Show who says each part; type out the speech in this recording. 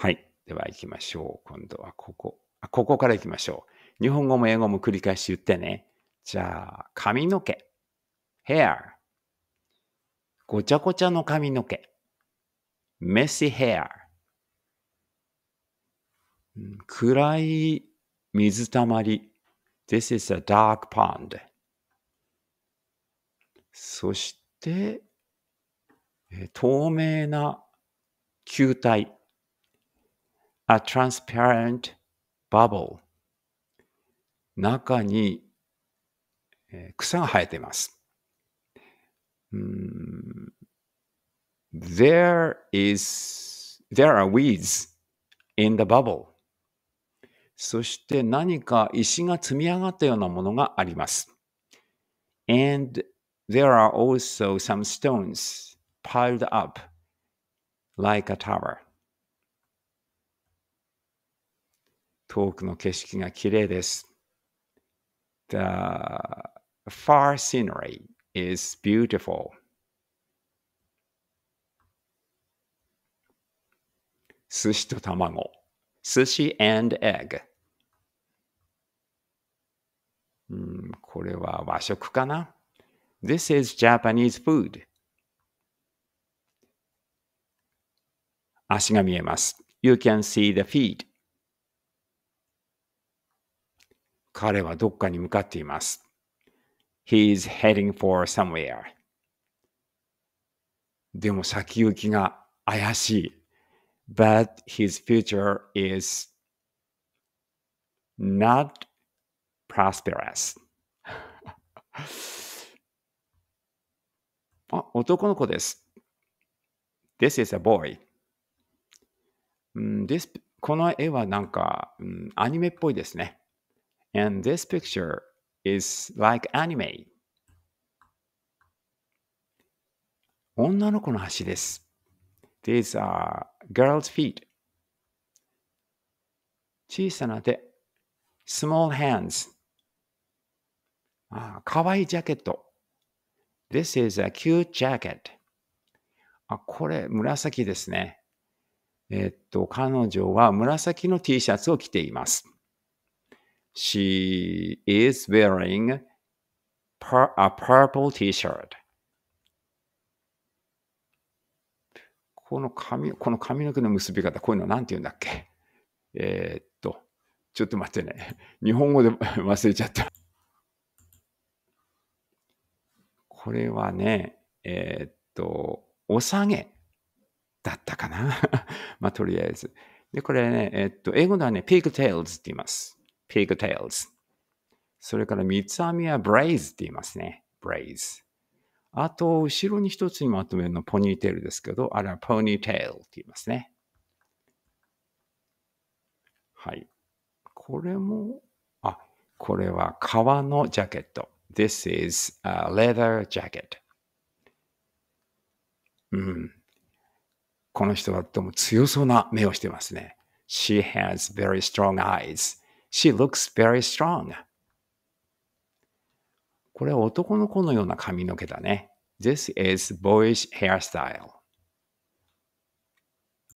Speaker 1: はい。では行きましょう。今度はここ。あ、ここから行きましょう。日本語も英語も繰り返し言ってね。じゃあ、髪の毛。hair。ごちゃごちゃの髪の毛。messy hair。暗い水たまり。This is a dark pond. そして、透明な球体。a transparent bubble 中に草が生えています。There is, there are weeds in the bubble. そして何か石が積み上がったようなものがあります。And there are also some stones piled up like a tower. 遠くの景色がきれいです。The far scenery is beautiful. 寿司と卵。寿司 and egg。うん、これは和食かな ?This is Japanese food. 足が見えます。You can see the feet. 彼はどっかに向かっています。He is heading for somewhere. でも先行きが怪しい。But his future is not prosperous. あ、男の子です。This is a boy. この絵はなんか、アニメっぽいですね。And this picture is like anime. 女の子の足です。These are girls' feet. 小さな手。small hands. あかわいいジャケット。This is a cute jacket. あこれ、紫ですね。えっと、彼女は紫の T シャツを着ています。She is wearing a purple t-shirt. この髪、この髪の毛の結び方、こういうのなんて言うんだっけえー、っと、ちょっと待ってね。日本語で忘れちゃった。これはね、えー、っと、お下げだったかな まあ、とりあえず。で、これね、えー、っと、英語ではね、ピークテールズって言います。pigtails。それから三つ編みは b r a ズ e って言いますね。b r a ズ。e あと、後ろに一つにまとめるのポニーテールですけど、あれは ponytail って言いますね。はい。これも、あ、これは革のジャケット。This is a leather jacket. うん。この人はとも強そうな目をしてますね。She has very strong eyes. She looks very strong. これは男の子のような髪の毛だね。This is boyish hairstyle.